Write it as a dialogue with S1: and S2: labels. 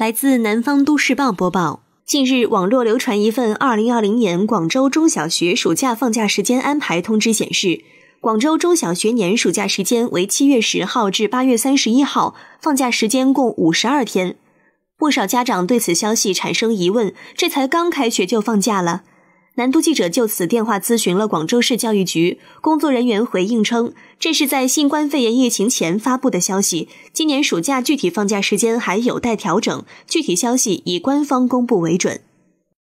S1: 来自南方都市报播报，近日网络流传一份二零二零年广州中小学暑假放假时间安排通知，显示，广州中小学年暑假时间为七月十号至八月三十一号，放假时间共五十二天。不少家长对此消息产生疑问，这才刚开学就放假了。南都记者就此电话咨询了广州市教育局工作人员，回应称，这是在新冠肺炎疫情前发布的消息。今年暑假具体放假时间还有待调整，具体消息以官方公布为准。